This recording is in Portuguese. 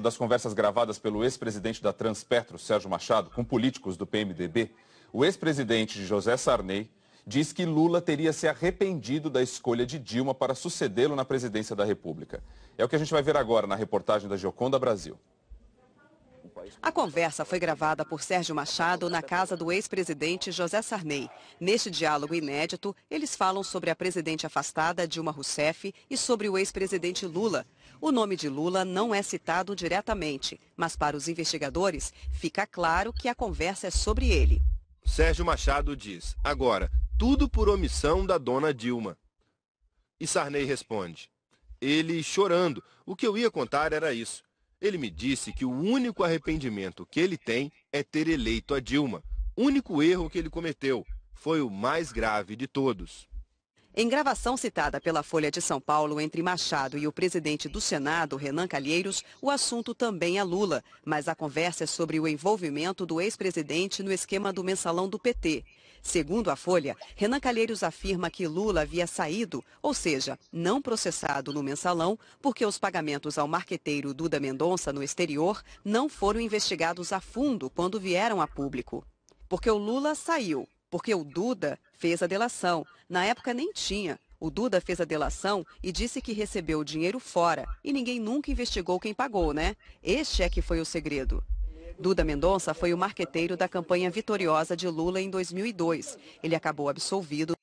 das conversas gravadas pelo ex-presidente da Transpetro, Sérgio Machado, com políticos do PMDB, o ex-presidente José Sarney diz que Lula teria se arrependido da escolha de Dilma para sucedê-lo na presidência da República. É o que a gente vai ver agora na reportagem da Gioconda Brasil. A conversa foi gravada por Sérgio Machado na casa do ex-presidente José Sarney. Neste diálogo inédito, eles falam sobre a presidente afastada Dilma Rousseff e sobre o ex-presidente Lula. O nome de Lula não é citado diretamente, mas para os investigadores fica claro que a conversa é sobre ele. Sérgio Machado diz: agora, tudo por omissão da dona Dilma. E Sarney responde: ele chorando. O que eu ia contar era isso. Ele me disse que o único arrependimento que ele tem é ter eleito a Dilma. Único erro que ele cometeu foi o mais grave de todos. Em gravação citada pela Folha de São Paulo entre Machado e o presidente do Senado, Renan Calheiros, o assunto também é Lula, mas a conversa é sobre o envolvimento do ex-presidente no esquema do mensalão do PT. Segundo a Folha, Renan Calheiros afirma que Lula havia saído, ou seja, não processado no mensalão, porque os pagamentos ao marqueteiro Duda Mendonça no exterior não foram investigados a fundo quando vieram a público. Porque o Lula saiu, porque o Duda fez a delação. Na época nem tinha. O Duda fez a delação e disse que recebeu o dinheiro fora e ninguém nunca investigou quem pagou, né? Este é que foi o segredo. Duda Mendonça foi o marqueteiro da campanha vitoriosa de Lula em 2002. Ele acabou absolvido.